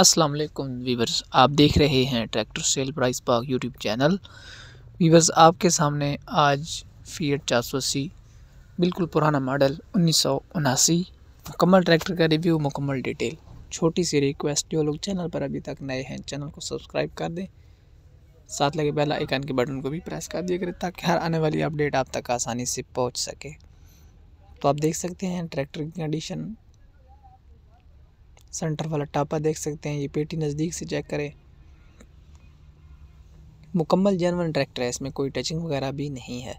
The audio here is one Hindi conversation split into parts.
अस्सलाम वालेकुम वीवर्स आप देख रहे हैं tractor sale price Pak YouTube channel viewers आपके सामने आज फीएट चार सौ अस्सी बिल्कुल पुराना मॉडल उन्नीस सौ उनासी मुकम्मल ट्रैक्टर का रिव्यू मुकम्मल डिटेल छोटी सी रिक्वेस्ट जो लोग चैनल पर अभी तक नए हैं चैनल को सब्सक्राइब कर दें साथ लगे बेल आइकन के बटन को भी प्रेस कर दिया करें ताकि हर आने वाली अपडेट आप तक आसानी से पहुँच सके तो आप देख सकते हैं ट्रैक्टर की कंडीशन सेंटर वाला टापा देख सकते हैं ये पेटी नज़दीक से चेक करें मुकम्मल जनवन ट्रैक्टर है इसमें कोई टचिंग वगैरह भी नहीं है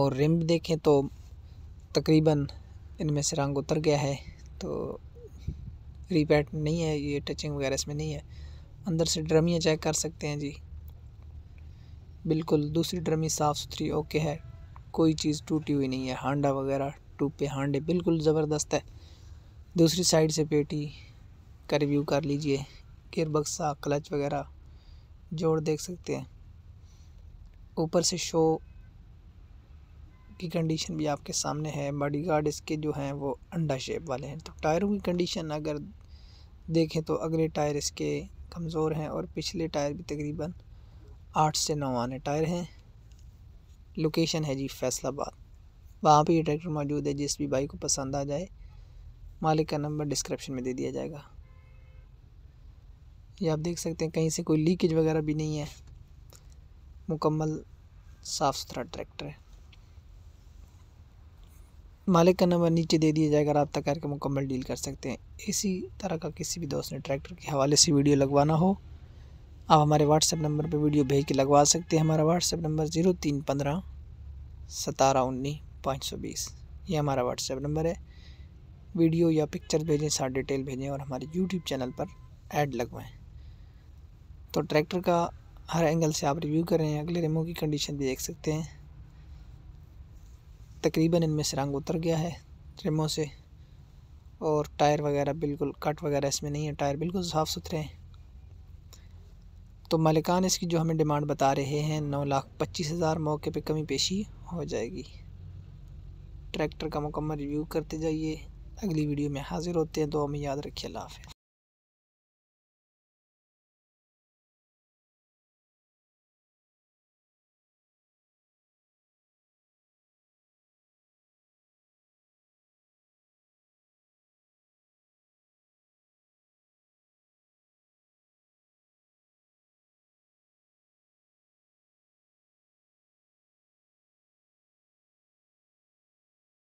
और रिम देखें तो तकरीबन इनमें से रंग उतर गया है तो रिपैट नहीं है ये टचिंग वगैरह इसमें नहीं है अंदर से ड्रमियाँ चेक कर सकते हैं जी बिल्कुल दूसरी ड्रमी साफ़ सुथरी ओके है कोई चीज़ टूटी हुई नहीं है हांडा वगैरह टूपे हांडे बिल्कुल ज़बरदस्त है दूसरी साइड से पेटी का रिव्यू कर लीजिए गियर बक्सा क्लच वगैरह जोड़ देख सकते हैं ऊपर से शो की कंडीशन भी आपके सामने है बॉडी गार्ड इसके जो हैं वो अंडा शेप वाले हैं तो टायरों की कंडीशन अगर देखें तो अगले टायर इसके कमज़ोर हैं और पिछले टायर भी तकरीबन आठ से नौ आने टायर हैं लोकेशन है जी फैसलाबाद वहाँ पर ये ट्रैक्टर मौजूद है जिस भी बाइक को पसंद आ जाए मालिक का नंबर डिस्क्रिप्शन में दे दिया जाएगा ये आप देख सकते हैं कहीं से कोई लीकेज वगैरह भी नहीं है मुकम्मल साफ़ सुथरा ट्रैक्टर है मालिक का नंबर नीचे दे दिया जाएगा रबता करके मुकम्मल डील कर सकते हैं इसी तरह का किसी भी दोस्त ने ट्रैक्टर के हवाले से वीडियो लगवाना हो आप हमारे व्हाट्सएप नंबर पर वीडियो भेज के लगवा सकते हैं हमारा व्हाट्सएप नंबर ज़ीरो तीन पंद्रह सतारह उन्नीस पाँच सौ बीस ये हमारा व्हाट्सएप नंबर है वीडियो या पिक्चर भेजें सारे डिटेल भेजें और हमारे यूट्यूब चैनल पर ऐड लगवाएँ तो ट्रैक्टर का हर एंगल से आप रिव्यू कर रहे हैं अगले रिमो की कंडीशन भी देख सकते हैं तकरीबन इनमें से रंग उतर गया है रिमो से और टायर वगैरह बिल्कुल कट वगैरह इसमें नहीं है टायर बिल्कुल साफ़ सुथरे हैं तो मालिकान इसकी जो हमें डिमांड बता रहे हैं नौ लाख पच्चीस हज़ार मौके पे कमी पेशी हो जाएगी ट्रैक्टर का मुकम्मल रिव्यू करते जाइए अगली वीडियो में हाज़िर होते हैं तो हमें याद रखिए अल्लाह हाफिज़